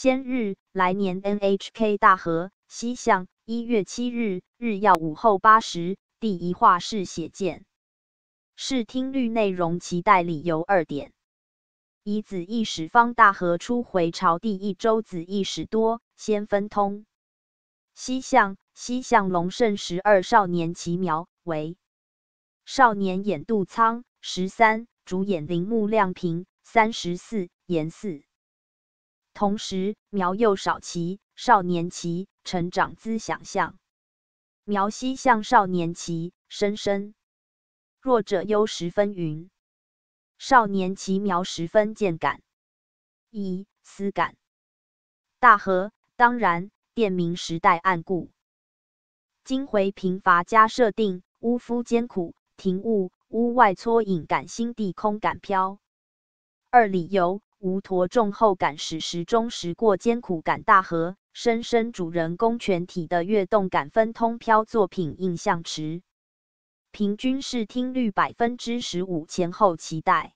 先日来年 N H K 大河西向一月七日日曜午后八时第一话是写见，视听率内容期待理由二点。以子一时方大河初回朝第一周子一时多先分通西向西向龙胜十二少年奇苗为少年演渡仓十三主演铃木亮平三十四严四。同时，苗幼少奇，少年奇，成长姿想象。苗希向少年奇，深深。弱者忧十分云，少年奇苗十分见感。一思感。大和当然，电明时代暗故。今回贫乏加设定，屋夫艰苦，庭物屋外搓影感心地空感飘。二理由。无陀众后感史诗中时过艰苦感大和，深深主人公全体的跃动感分通飘作品印象池，平均视听率百分之十五前后期待。